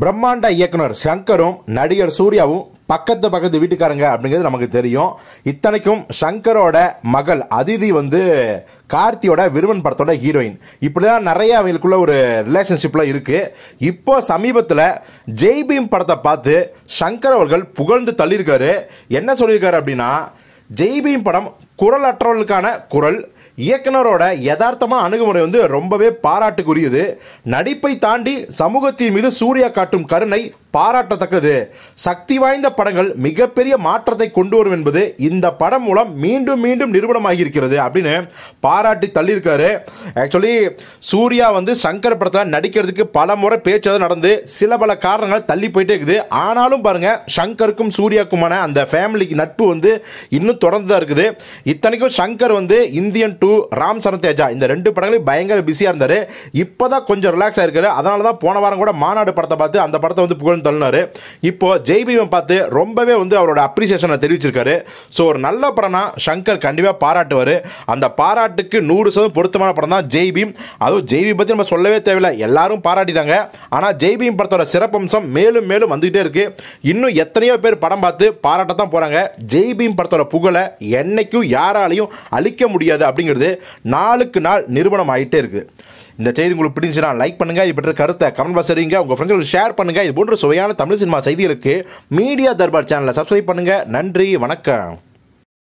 பிரம்மாண்ட இயக்குனர் சங்கரும் நடிகர் சூர்யாவும் பக்கத்து பக்கத்து வீட்டுக்காரங்க அப்படிங்கிறது நமக்கு தெரியும் இத்தனைக்கும் சங்கரோட மகள் அதிதி வந்து கார்த்தியோட விருவன் படத்தோட ஹீரோயின் இப்படிதான் நிறைய அவங்களுக்குள்ள ஒரு ரிலேஷன்ஷிப்லாம் இருக்குது இப்போ சமீபத்தில் ஜெய்பீம் படத்தை பார்த்து சங்கர் அவர்கள் புகழ்ந்து தள்ளியிருக்காரு என்ன சொல்லியிருக்காரு அப்படின்னா ஜெய்பீம் படம் குரல் அற்றவர்களுக்கான குரல் இயக்குனரோட யதார்த்தமாக அணுகுமுறை வந்து ரொம்பவே பாராட்டுக்குரியது நடிப்பை தாண்டி சமூகத்தின் மீது சூர்யா காட்டும் கருணை பாராட்டத்தக்கது சக்தி வாய்ந்த படங்கள் மிகப்பெரிய மாற்றத்தை கொண்டு வரும் என்பது இந்த படம் மூலம் மீண்டும் மீண்டும் நிறுவனமாகி இருக்கிறது அப்படின்னு பாராட்டி தள்ளியிருக்காரு ஆக்சுவலி சூர்யா வந்து சங்கர் படத்தில் நடிக்கிறதுக்கு பல முறை பேச்சு நடந்து சில பல காரணங்கள் தள்ளி போயிட்டே இருக்குது ஆனாலும் பாருங்கள் சங்கருக்கும் சூர்யாக்குமான அந்த ஃபேமிலிக்கு நட்பு வந்து இன்னும் தொடர்ந்து தான் இருக்குது இத்தனைக்கும் சங்கர் வந்து இந்தியன் டூ ராம் தேஜா இந்த ரெண்டு படங்களையும் பயங்கர பிஸியாக இருந்தார் இப்போ தான் கொஞ்சம் ரிலாக்ஸ் ஆயிருக்காரு அதனால தான் போன வாரம் கூட மாநாடு படத்தை பார்த்து அந்த படத்தை வந்து புகழ் தள்ளினாரு இப்போ ஜெய் பீமன் பார்த்து ரொம்பவே வந்து அவரோட அப்ரிசியேஷனை தெரிவிச்சிருக்காரு ஸோ ஒரு நல்ல படம்னா சங்கர் கண்டிப்பாக பாராட்டுவார் அந்த பாராட்டுக்கு நூறு சதவீதம் பொருத்தமான படம் தான் ஜெய் பீம் அதுவும் ஜெய் பீம் பற்றி நம்ம சொல்லவே தேவையில்லை எல்லாரும் பாராட்டிட்டாங்க ஆனால் ஜெய் பீம் படத்தோட சிறப்பம்சம் மேலும் மேலும் வந்துகிட்டே இருக்கு இன்னும் எத்தனையோ பேர் படம் பார்த்து பாராட்ட தான் போகிறாங்க ஜெய் பீம் படத்தோட புகழை என்னைக்கும் யாராலையும் அழிக்க முடியாது அப்படிங்கிறது நாளுக்கு நாள் நிறுவனம் ஆகிட்டே இருக்குது இந்த செய்தி உங்களுக்கு பிடிச்சுன்னா லைக் பண்ணுங்கள் இது பற்றி கருத்தை கமெண்ட் பாஸ் உங்கள் ஃப்ரெண்ட்ஸுக்கு ஷேர் பண்ணுங்கள் இது போன்ற சுவையான தமிழ் சினிமா செய்திகளுக்கு மீடியா தர்பார் சேனலை சப்ஸ்கிரைப் பண்ணுங்க நன்றி வணக்கம்